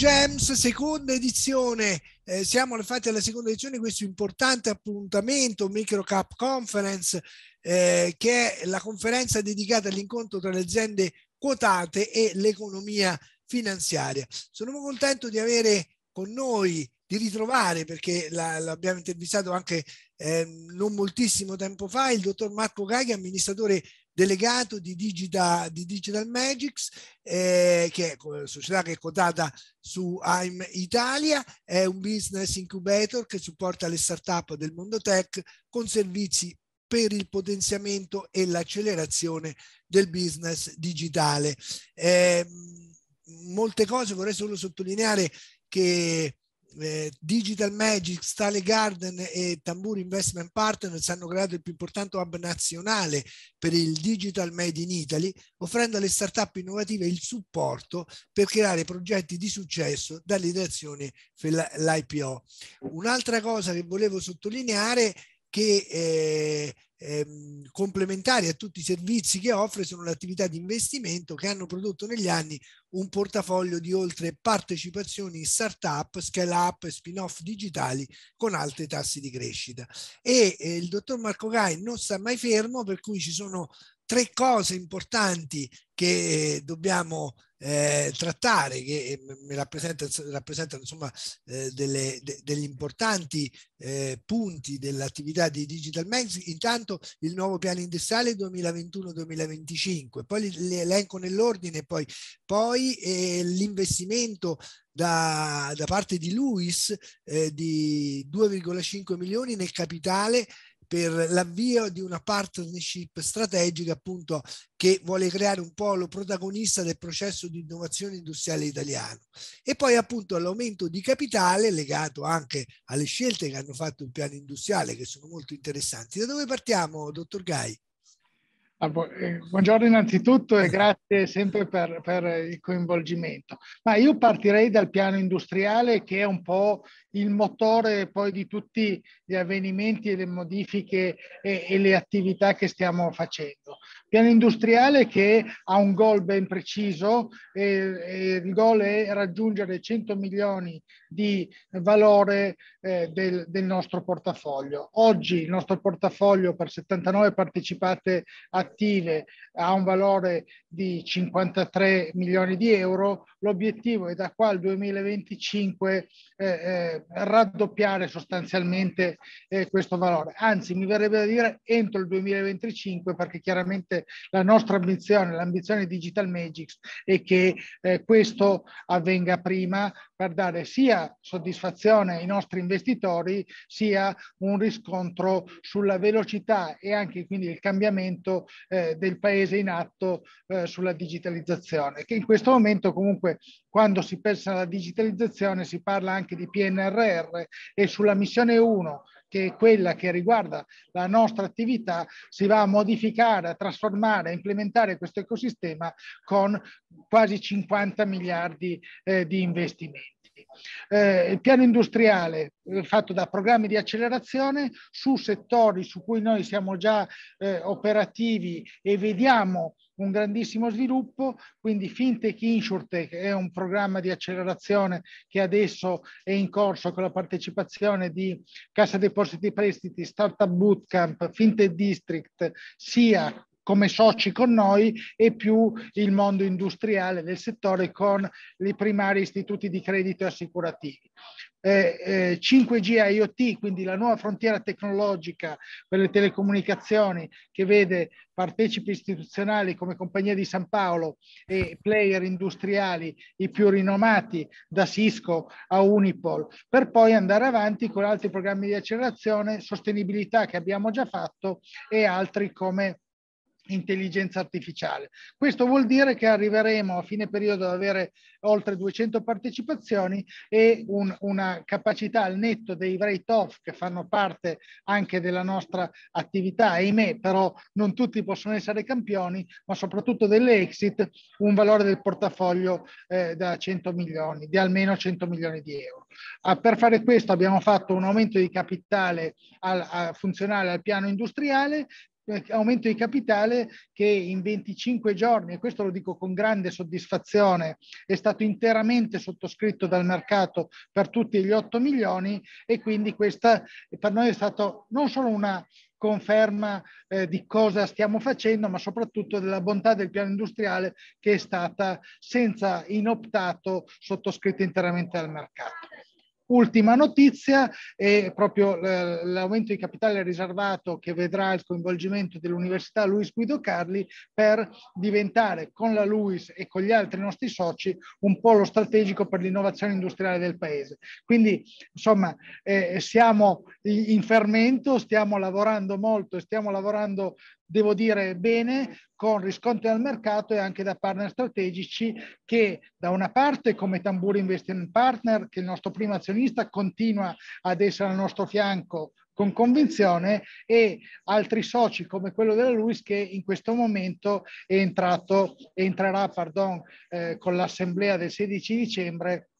Gems, seconda edizione, eh, siamo infatti alla seconda edizione di questo importante appuntamento Microcap Conference, eh, che è la conferenza dedicata all'incontro tra le aziende quotate e l'economia finanziaria. Sono molto contento di avere con noi, di ritrovare, perché la, l'abbiamo intervistato anche eh, non moltissimo tempo fa, il dottor Marco Gaghi, amministratore delegato di Digital, di Digital Magics, eh, che è una società che è quotata su AIM Italia, è un business incubator che supporta le start-up del mondo tech con servizi per il potenziamento e l'accelerazione del business digitale. Eh, molte cose vorrei solo sottolineare che eh, Digital Magic, Stale Garden e Tambur Investment Partners hanno creato il più importante hub nazionale per il Digital Made in Italy, offrendo alle start innovative il supporto per creare progetti di successo dall'idrazione per l'IPO. Un'altra cosa che volevo sottolineare che eh, ehm, complementari a tutti i servizi che offre sono le attività di investimento che hanno prodotto negli anni un portafoglio di oltre partecipazioni in start-up, scale-up spin-off digitali con alti tassi di crescita. E eh, il dottor Marco Gai non sta mai fermo, per cui ci sono tre cose importanti che eh, dobbiamo eh, trattare, che eh, rappresentano, rappresentano insomma, eh, delle, de, degli importanti eh, punti dell'attività di Digital Max. Intanto il nuovo piano industriale 2021-2025, poi li, elenco nell'ordine, poi, poi eh, l'investimento da, da, parte di Luis eh, di 2,5 milioni nel capitale per l'avvio di una partnership strategica appunto che vuole creare un polo protagonista del processo di innovazione industriale italiano e poi appunto all'aumento di capitale legato anche alle scelte che hanno fatto il piano industriale che sono molto interessanti. Da dove partiamo, dottor Gai? Ah, eh, buongiorno innanzitutto e grazie sempre per, per, il coinvolgimento. Ma io partirei dal piano industriale che è un po' il motore poi di tutti gli avvenimenti e le modifiche e, e le attività che stiamo facendo. Piano industriale che ha un goal ben preciso, e, e il goal è raggiungere 100 milioni di valore eh, del, del nostro portafoglio. Oggi il nostro portafoglio per 79 partecipate a attive ha un valore di 53 milioni di euro, l'obiettivo è da qua al 2025 eh, eh, raddoppiare sostanzialmente eh, questo valore. Anzi, mi verrebbe da dire entro il 2025 perché chiaramente la nostra ambizione, l'ambizione di Digital Magics è che eh, questo avvenga prima per dare sia soddisfazione ai nostri investitori sia un riscontro sulla velocità e anche quindi il cambiamento eh, del paese in atto eh, sulla digitalizzazione, che in questo momento comunque quando si pensa alla digitalizzazione si parla anche di PNRR e sulla missione 1 che è quella che riguarda la nostra attività, si va a modificare, a trasformare, a implementare questo ecosistema con quasi 50 miliardi eh, di investimenti eh, il piano industriale eh, fatto da programmi di accelerazione su settori su cui noi siamo già eh, operativi e vediamo un grandissimo sviluppo, quindi FinTech InsurTech è un programma di accelerazione che adesso è in corso con la partecipazione di Cassa Depositi e Prestiti, Startup Bootcamp, FinTech District, SIA, come soci con noi e più il mondo industriale del settore con i primari istituti di credito assicurativi. Eh, eh, 5G IoT, quindi la nuova frontiera tecnologica per le telecomunicazioni che vede partecipi istituzionali come Compagnia di San Paolo e player industriali i più rinomati da Cisco a Unipol, per poi andare avanti con altri programmi di accelerazione, sostenibilità che abbiamo già fatto e altri come intelligenza artificiale. Questo vuol dire che arriveremo a fine periodo ad avere oltre 200 partecipazioni e un, una capacità al netto dei write-off che fanno parte anche della nostra attività, ahimè però non tutti possono essere campioni, ma soprattutto delle exit, un valore del portafoglio eh, da 100 milioni, di almeno 100 milioni di euro. Ah, per fare questo abbiamo fatto un aumento di capitale al, funzionale al piano industriale aumento di capitale che in 25 giorni, e questo lo dico con grande soddisfazione, è stato interamente sottoscritto dal mercato per tutti gli 8 milioni e quindi questa per noi è stata non solo una conferma eh, di cosa stiamo facendo, ma soprattutto della bontà del piano industriale che è stata senza inoptato sottoscritta interamente dal mercato. Ultima notizia è proprio eh, l'aumento di capitale riservato che vedrà il coinvolgimento dell'Università Luis Guido Carli per diventare con la Luis e con gli altri nostri soci un polo strategico per l'innovazione industriale del paese. Quindi insomma eh, siamo in fermento, stiamo lavorando molto e stiamo lavorando devo dire bene, con riscontri al mercato e anche da partner strategici che da una parte come Tamburi Investment Partner, che è il nostro primo azionista, continua ad essere al nostro fianco con convinzione e altri soci come quello della Luis che in questo momento è entrato, entrerà pardon, eh, con l'assemblea del 16 dicembre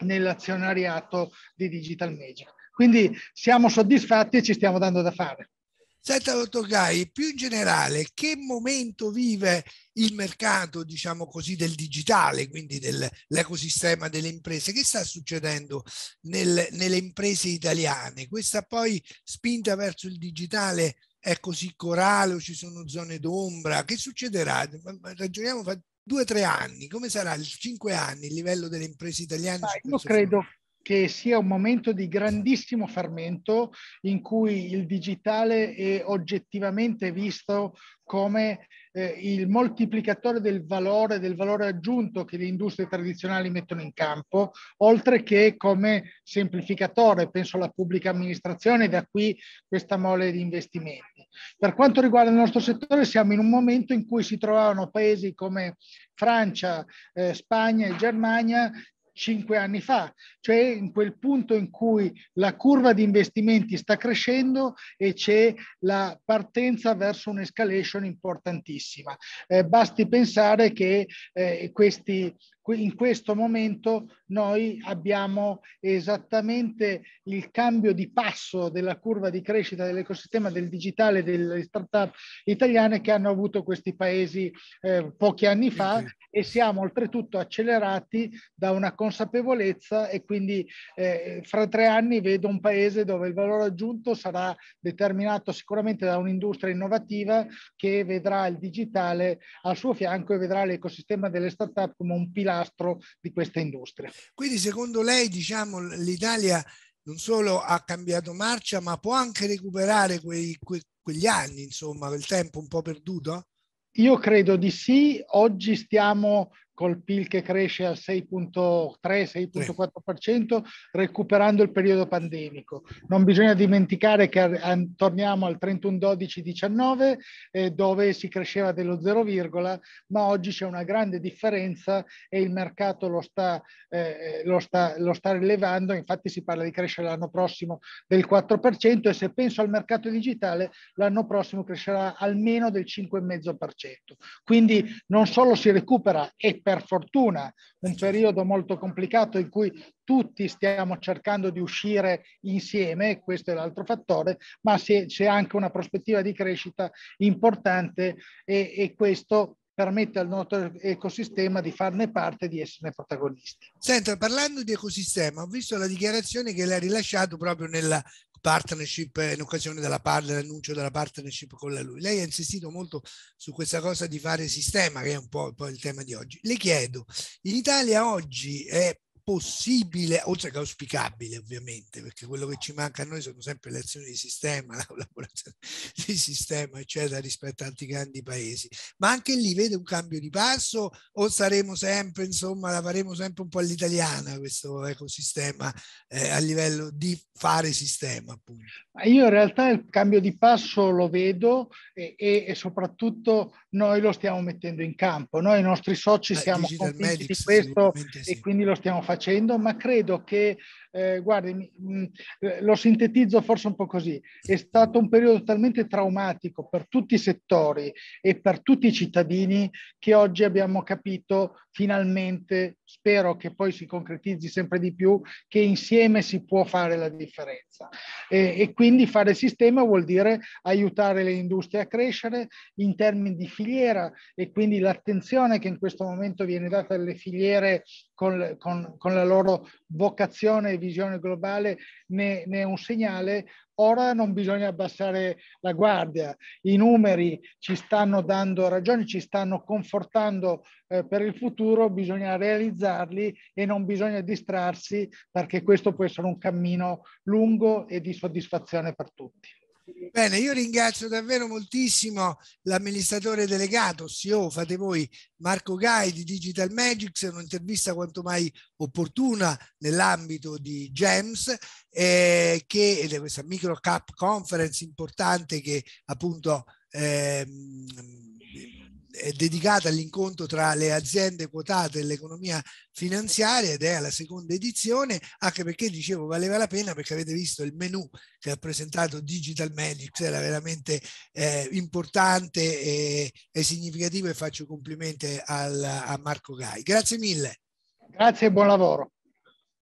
nell'azionariato di Digital Magic. Quindi siamo soddisfatti e ci stiamo dando da fare. Senta, dottor Gai, più in generale, che momento vive il mercato, diciamo così, del digitale, quindi dell'ecosistema delle imprese? Che sta succedendo nel, nelle imprese italiane? Questa poi spinta verso il digitale è così corale o ci sono zone d'ombra? Che succederà? Ragioniamo fra due o tre anni, come sarà il cinque anni il livello delle imprese italiane? Ah, io credo, che sia un momento di grandissimo fermento in cui il digitale è oggettivamente visto come eh, il moltiplicatore del valore, del valore aggiunto che le industrie tradizionali mettono in campo, oltre che come semplificatore, penso alla pubblica amministrazione, da qui questa mole di investimenti. Per quanto riguarda il nostro settore, siamo in un momento in cui si trovavano paesi come Francia, eh, Spagna e Germania cinque anni fa, cioè in quel punto in cui la curva di investimenti sta crescendo e c'è la partenza verso un'escalation importantissima. Eh, basti pensare che eh, questi, in questo momento noi abbiamo esattamente il cambio di passo della curva di crescita dell'ecosistema del digitale delle startup italiane che hanno avuto questi paesi eh, pochi anni fa e siamo oltretutto accelerati da una consapevolezza e quindi eh, fra tre anni vedo un paese dove il valore aggiunto sarà determinato sicuramente da un'industria innovativa che vedrà il digitale al suo fianco e vedrà l'ecosistema delle start-up come un pilastro di questa industria. Quindi secondo lei diciamo, l'Italia non solo ha cambiato marcia ma può anche recuperare quei, que, quegli anni, insomma, quel tempo un po' perduto? Io credo di sì, oggi stiamo col PIL che cresce al 6.3-6.4%, recuperando il periodo pandemico. Non bisogna dimenticare che torniamo al 31-12-19, eh, dove si cresceva dello 0, ma oggi c'è una grande differenza e il mercato lo sta, eh, eh, lo sta, lo sta rilevando, infatti si parla di crescere l'anno prossimo del 4% e se penso al mercato digitale l'anno prossimo crescerà almeno del 5,5%. Quindi non solo si recupera e per fortuna un periodo molto complicato in cui tutti stiamo cercando di uscire insieme, questo è l'altro fattore, ma c'è anche una prospettiva di crescita importante e, e questo permette al nostro ecosistema di farne parte di esserne protagonisti. Senta, parlando di ecosistema, ho visto la dichiarazione che lei ha rilasciato proprio nella partnership in occasione della, dell'annuncio della partnership con la lui. Lei ha insistito molto su questa cosa di fare sistema, che è un po', il tema di oggi. Le chiedo, in Italia oggi è possibile, oltre che auspicabile ovviamente, perché quello che ci manca a noi sono sempre le azioni di sistema, la collaborazione di sistema, eccetera, rispetto a altri grandi paesi. Ma anche lì vede un cambio di passo o saremo sempre, insomma, la faremo sempre un po' all'italiana questo ecosistema eh, a livello di fare sistema? Appunto? Io in realtà il cambio di passo lo vedo e, e, e soprattutto noi lo stiamo mettendo in campo, noi i nostri soci siamo convinti di questo e quindi lo stiamo facendo, ma credo che eh, guardi, mh, mm, eh, lo sintetizzo forse un po' così, è stato un periodo talmente traumatico per tutti i settori e per tutti i cittadini che oggi abbiamo capito finalmente, spero che poi si concretizzi sempre di più, che insieme si può fare la differenza. E, e quindi fare sistema vuol dire aiutare le industrie a crescere in termini di filiera e quindi l'attenzione che in questo momento viene data alle filiere con, con, con la loro vocazione e visione globale ne, ne è un segnale, ora non bisogna abbassare la guardia, i numeri ci stanno dando ragione, ci stanno confortando eh, per il futuro, bisogna realizzarli e non bisogna distrarsi perché questo può essere un cammino lungo e di soddisfazione per tutti. Bene, io ringrazio davvero moltissimo l'amministratore delegato, CEO, fate voi, Marco Gai di Digital Magics, un'intervista quanto mai opportuna nell'ambito di GEMS, eh, che è questa micro cap conference importante che appunto... Eh, dedicata all'incontro tra le aziende quotate e l'economia finanziaria ed è alla seconda edizione, anche perché dicevo valeva la pena perché avete visto il menu che ha presentato Digital Magics, era veramente eh, importante e, e, significativo e faccio complimenti al, a Marco Gai. Grazie mille. Grazie e buon lavoro.